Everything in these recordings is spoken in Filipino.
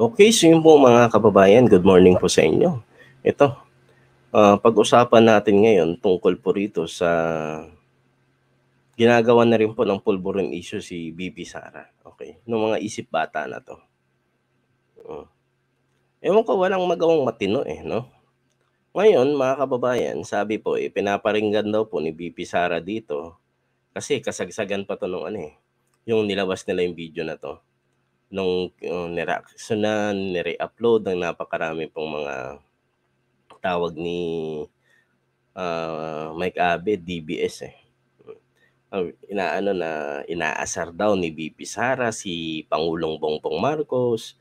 Okay, so yun po mga kababayan, good morning po sa inyo. Ito, uh, pag-usapan natin ngayon tungkol po rito sa ginagawa na rin po ng pulburon issue si Bibi Sara. Okay, ng mga isip bata na to. Uh, ewan ko, walang magawang matino eh, no? Ngayon, mga kababayan, sabi po, eh, daw po ni Bibi Sara dito kasi kasagsagan pa to nung ano eh, yung nilabas nila yung video na to nung uh, oh, nireaksyonan, nire-upload ng napakarami pong mga tawag ni uh, Mike Abe, DBS eh. Uh, inaano na inaasar daw ni BP Sara si Pangulong Bongbong Marcos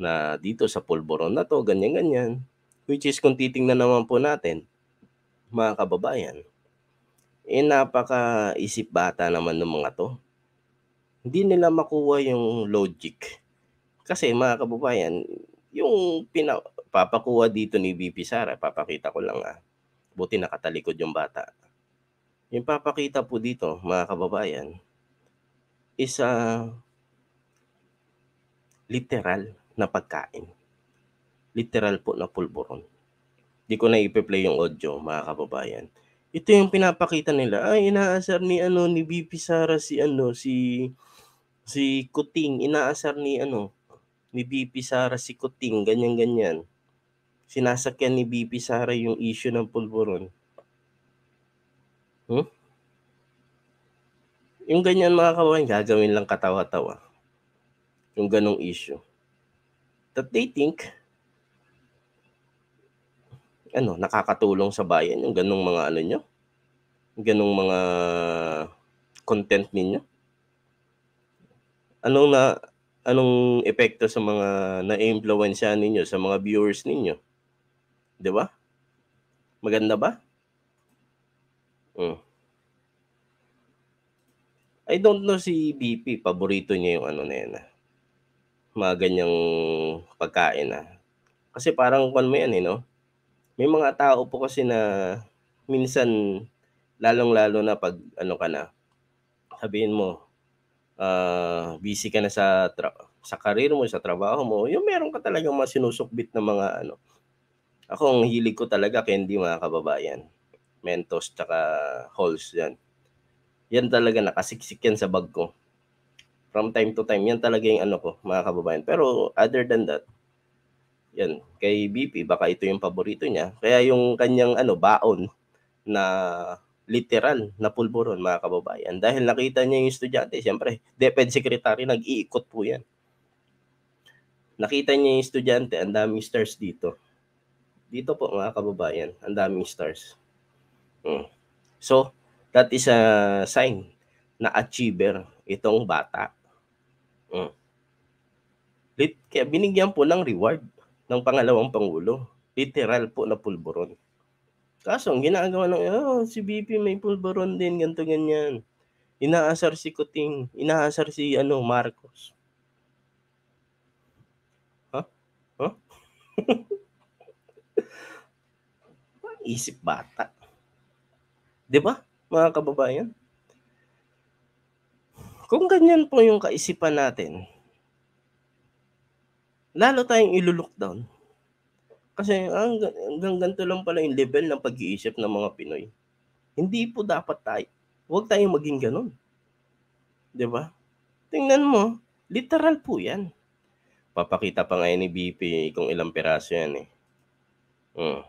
na dito sa pulboron na to, ganyan-ganyan. Which is kung titingnan naman po natin, mga kababayan, eh napaka-isip bata naman ng mga to. Hindi nila makuha yung logic kasi mga kababayan, yung pinapakuha dito ni VP Sara, papakita ko lang ah. Buti nakatalikod yung bata. Yung papakita po dito, mga kababayan, is a ah, literal na pagkain. Literal po na pulboron. Di ko na ipe-play yung audio, mga kababayan. Ito yung pinapakita nila. Ay, inaasar ni ano ni VP Sara si ano si si Kuting, inaasar ni ano ni BP Sara si Kuting, ganyan-ganyan. Sinasakyan ni BP Sara yung issue ng pulburon. Hmm? Yung ganyan mga kawain, gagawin lang katawa-tawa. Yung ganong issue. That they think, ano, nakakatulong sa bayan yung ganong mga ano nyo. Yung ganong mga content ninyo. Anong na, anong epekto sa mga na-influensya ninyo, sa mga viewers ninyo? Di ba? Maganda ba? Hmm. I don't know si BP, paborito niya yung ano na yan. Ah. Mga ganyang pagkain na. Ah. Kasi parang kwan mo yan eh, no? May mga tao po kasi na minsan lalong-lalo na pag ano ka na, sabihin mo, uh, busy ka na sa tra- sa karir mo, sa trabaho mo, yung meron ka talagang mga sinusukbit na mga ano. Ako, ang hilig ko talaga, candy mga kababayan. Mentos, tsaka halls yan. Yan talaga, nakasiksik yan sa bag ko. From time to time, yan talaga yung ano ko, mga kababayan. Pero other than that, yan, kay BP, baka ito yung paborito niya. Kaya yung kanyang ano, baon na literal na pulburon mga kababayan. Dahil nakita niya yung estudyante, siyempre, DepEd Secretary, nag-iikot po yan. Nakita niya yung estudyante, ang daming stars dito. Dito po mga kababayan, ang daming stars. Hmm. So, that is a sign na achiever itong bata. Hmm. Kaya binigyan po ng reward ng pangalawang pangulo. Literal po na pulburon. Kaso, ang ginagawa ng, oh, si BP may pulbaron din, ganto ganyan. Inaasar si Kuting, inaasar si, ano, Marcos. Ha? Huh? Huh? Isip bata. Di ba, mga kababayan? Kung ganyan po yung kaisipan natin, lalo tayong ilo-lockdown kasi hanggang, hanggang ganito lang pala yung level ng pag-iisip ng mga Pinoy. Hindi po dapat tayo. Huwag tayong maging ganun. ba? Diba? Tingnan mo, literal po yan. Papakita pa ngayon ni BP kung ilang peraso yan eh. Hmm.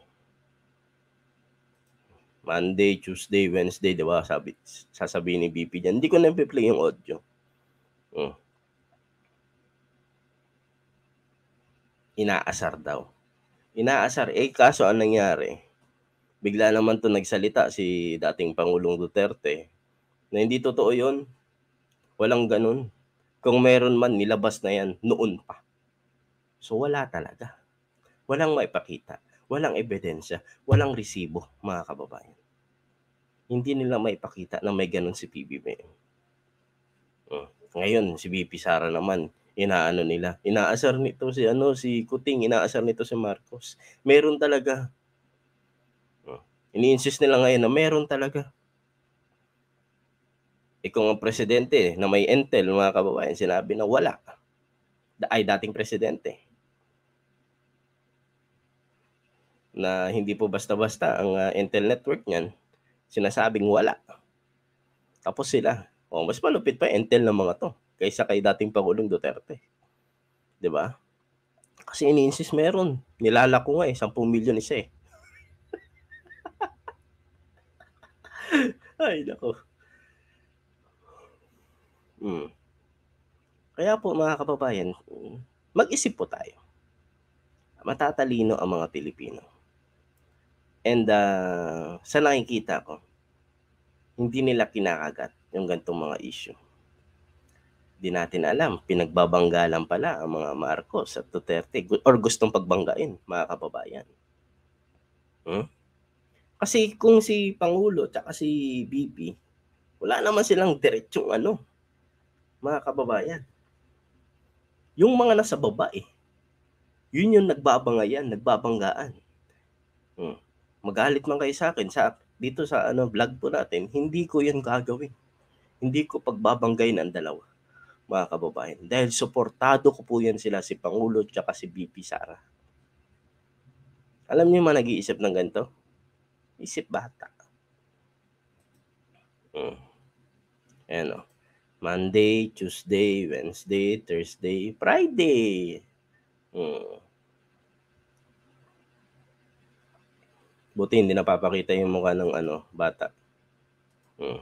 Monday, Tuesday, Wednesday, di ba? Sabi, sasabihin ni BP dyan. Hindi ko na play yung audio. Hmm. Inaasar daw inaasar. Eh, kaso ang nangyari? Bigla naman to nagsalita si dating Pangulong Duterte na hindi totoo yun. Walang ganun. Kung meron man, nilabas na yan noon pa. So wala talaga. Walang maipakita. Walang ebidensya. Walang resibo, mga kababayan. Hindi nila maipakita na may ganun si PBBM. Hmm. Ngayon, si BP Sara naman, inaano nila. Inaasar nito si ano si Kuting, inaasar nito si Marcos. Meron talaga. Oh, ini-insist nila ngayon na meron talaga. E ang presidente eh, na may intel, mga kababayan, sinabi na wala. Ay, dating presidente. Na hindi po basta-basta ang uh, intel network niyan, sinasabing wala. Tapos sila, oh, mas malupit pa intel ng mga to kaysa kay dating Pangulong Duterte. 'Di ba? Kasi ini-insist meron. Nilalako nga eh, 10 million isa eh. Ay, nako. Hmm. Kaya po mga kababayan, mag-isip po tayo. Matatalino ang mga Pilipino. And uh, sa nakikita ko, hindi nila kinakagat yung gantong mga issue di natin alam, pinagbabanggalan pala ang mga Marcos at Duterte or gustong pagbanggain, mga kababayan. Hmm? Kasi kung si Pangulo at si BP, wala naman silang diretsong ano, mga kababayan. Yung mga nasa baba eh, yun yung nagbabangayan, nagbabanggaan. Hmm. Magalit man kayo sa akin, sa, dito sa ano, vlog po natin, hindi ko yun gagawin. Hindi ko pagbabanggayin ng dalawa mga kababayan. Dahil suportado ko po yan sila si Pangulo at si VP Sara. Alam niyo man nag-iisip ng ganito? Isip bata. Hmm. Ayan o. Oh. Monday, Tuesday, Wednesday, Thursday, Friday. Hmm. Buti hindi napapakita yung mukha ng ano, bata. Hmm.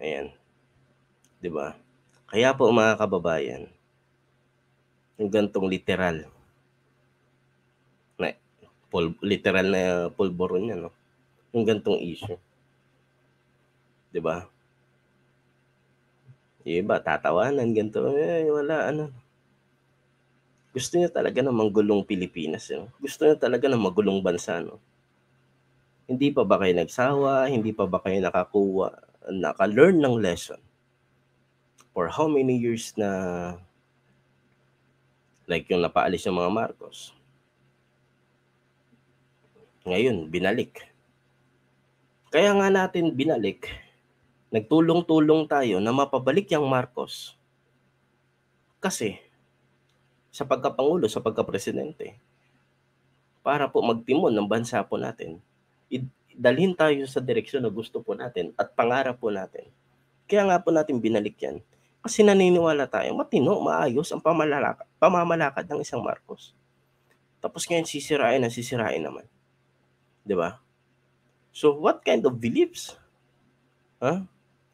Ayan. 'di ba? Kaya po mga kababayan, yung gantong literal na pul, literal na uh, pulboron niya, no? Yung gantong issue. 'Di ba? Yung iba, tatawanan, ganito. Eh, wala, ano. Gusto niya talaga ng manggulong Pilipinas. No? Eh. Gusto niya talaga ng magulong bansa. No? Hindi pa ba kayo nagsawa? Hindi pa ba kayo nakakuha? Naka-learn ng lesson? for how many years na like yung napaalis ng mga Marcos. Ngayon, binalik. Kaya nga natin binalik, nagtulong-tulong tayo na mapabalik yung Marcos. Kasi sa pagkapangulo, sa pagkapresidente, para po magtimon ng bansa po natin, dalhin tayo sa direksyon na gusto po natin at pangarap po natin. Kaya nga po natin binalik yan. Kasi naniniwala tayo, matino, maayos ang pamamalakad, pamamalakad ng isang Marcos. Tapos ngayon sisirain na sisirain naman. 'Di ba? So what kind of beliefs? Ha? Huh?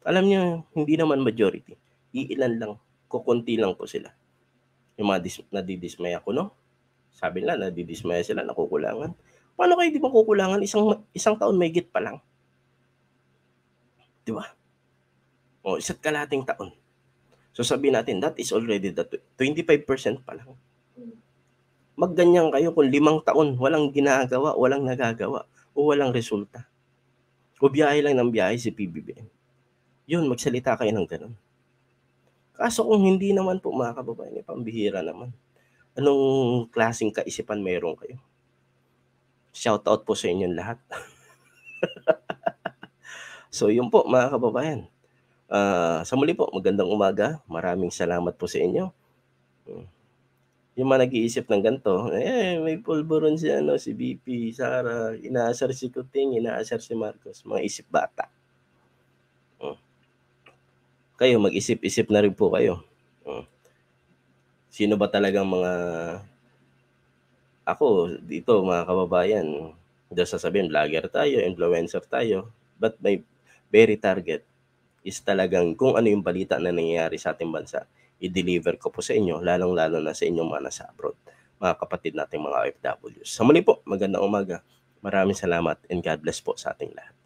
Alam niyo, hindi naman majority. Iilan lang, kukunti lang po sila. Yung mga dis- nadidismaya ko, no? Sabi nila, nadidismaya sila, nakukulangan. Paano kayo di ba kukulangan? Isang, isang taon may git pa lang. Di ba? O, isa't kalating taon So sabihin natin, that is already the 25% pa lang. Magganyan kayo kung limang taon, walang ginagawa, walang nagagawa, o walang resulta. O biyahe lang ng biyahe si PBBM. Yun, magsalita kayo ng ganun. Kaso kung hindi naman po mga kababayan, eh, pambihira naman. Anong klaseng kaisipan meron kayo? Shout out po sa inyong lahat. so yun po mga kababayan. Uh, sa muli po, magandang umaga. Maraming salamat po sa inyo. Yung mga nag-iisip ng ganito, eh, may pulburon si, ano, si BP, Sara, inaasar si Kuting, inaasar si Marcos, mga isip bata. Uh, kayo, mag-isip-isip na rin po kayo. sino ba talagang mga... Ako, dito, mga kababayan, doon sasabihin, vlogger tayo, influencer tayo, but may very target is talagang kung ano yung balita na nangyayari sa ating bansa, i-deliver ko po sa inyo, lalong-lalo na sa inyong mga nasa abroad, mga kapatid nating mga OFWs. Sa muli po, magandang umaga. Maraming salamat and God bless po sa ating lahat.